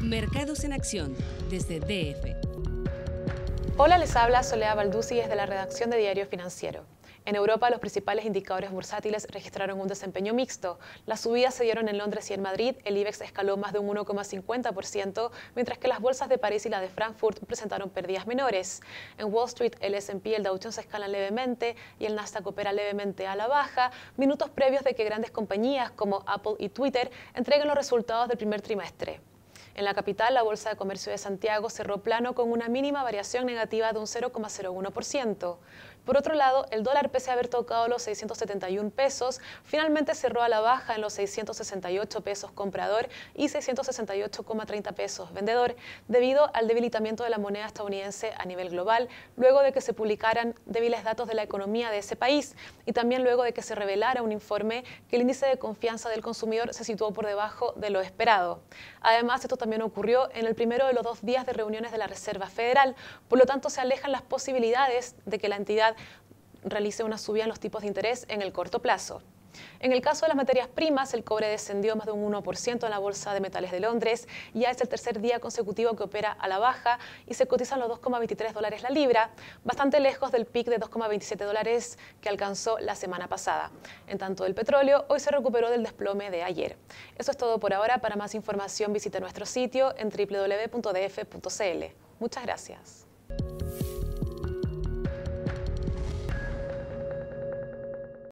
Mercados en Acción, desde DF. Hola, les habla Solea Balduzzi desde la redacción de Diario Financiero. En Europa, los principales indicadores bursátiles registraron un desempeño mixto. Las subidas se dieron en Londres y en Madrid, el IBEX escaló más de un 1,50%, mientras que las bolsas de París y la de Frankfurt presentaron pérdidas menores. En Wall Street, el S&P y el Dow Jones escalan levemente y el Nasdaq opera levemente a la baja, minutos previos de que grandes compañías como Apple y Twitter entreguen los resultados del primer trimestre. En la capital, la Bolsa de Comercio de Santiago cerró plano con una mínima variación negativa de un 0,01%. Por otro lado, el dólar, pese a haber tocado los 671 pesos, finalmente cerró a la baja en los 668 pesos comprador y 668,30 pesos vendedor, debido al debilitamiento de la moneda estadounidense a nivel global, luego de que se publicaran débiles datos de la economía de ese país y también luego de que se revelara un informe que el índice de confianza del consumidor se situó por debajo de lo esperado. Además, esto también ocurrió en el primero de los dos días de reuniones de la Reserva Federal, por lo tanto se alejan las posibilidades de que la entidad realice una subida en los tipos de interés en el corto plazo. En el caso de las materias primas, el cobre descendió más de un 1% en la Bolsa de Metales de Londres. Ya es el tercer día consecutivo que opera a la baja y se cotizan los 2,23 dólares la libra, bastante lejos del pic de 2,27 dólares que alcanzó la semana pasada. En tanto, el petróleo hoy se recuperó del desplome de ayer. Eso es todo por ahora. Para más información visite nuestro sitio en www.df.cl. Muchas gracias.